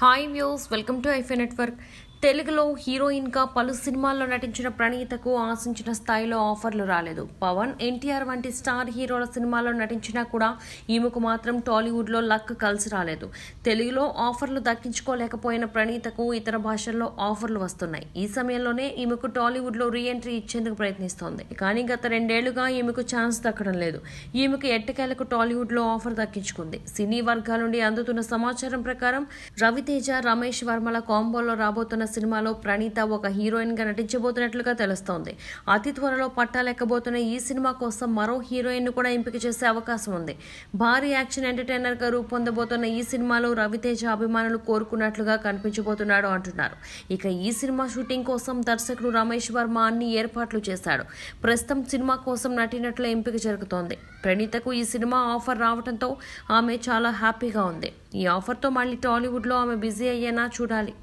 Hi viewers, welcome to IFA Network. తెలుగులో గా పలు సినిమాల్లో నటించిన ప్రణీతకు ఆశించిన స్థాయిలో ఆఫర్లు రాలేదు పవన్ ఎన్టీఆర్ వంటి స్టార్ హీరోల సినిమాల్లో నటించినా కూడా ఈమెకు మాత్రం టాలీవుడ్లో లక్ కలిసి రాలేదు తెలుగులో ఆఫర్లు దక్కించుకోలేకపోయిన ప్రణీతకు ఇతర భాషల్లో ఆఫర్లు వస్తున్నాయి ఈ సమయంలోనే ఈమెకు టాలీవుడ్లో రీఎంట్రీ ఇచ్చేందుకు ప్రయత్నిస్తోంది కానీ గత రెండేళ్లుగా ఈమెకు ఛాన్స్ దక్కడం లేదు ఈమెకు ఎట్టకేలకు టాలీవుడ్లో ఆఫర్ దక్కించుకుంది సినీ వర్గాల నుండి అందుతున్న సమాచారం ప్రకారం రవితేజ రమేష్ వర్మల కాంబోలో రాబోతున్న సినిమాలో ప్రణీత ఒక హీరోయిన్ గా నటించబోతున్నట్లుగా తెలుస్తోంది అతి త్వరలో పట్టాలెక్కబోతున్న ఈ సినిమా కోసం మరో ను కూడా ఎంపిక చేసే అవకాశం ఉంది భారీ యాక్షన్ ఎంటర్టైనర్గా రూపొందబోతున్న ఈ సినిమాలో రవితేజ అభిమానులు కోరుకున్నట్లుగా కనిపించబోతున్నాడు అంటున్నారు ఇక ఈ సినిమా షూటింగ్ కోసం దర్శకుడు రమేష్ వర్మ అన్ని ఏర్పాట్లు చేశాడు ప్రస్తుతం సినిమా కోసం నటినట్ల ఎంపిక జరుగుతోంది ప్రణీతకు ఈ సినిమా ఆఫర్ రావడంతో ఆమె చాలా హ్యాపీగా ఉంది ఈ ఆఫర్తో మళ్ళీ టాలీవుడ్లో ఆమె బిజీ అయ్యేనా చూడాలి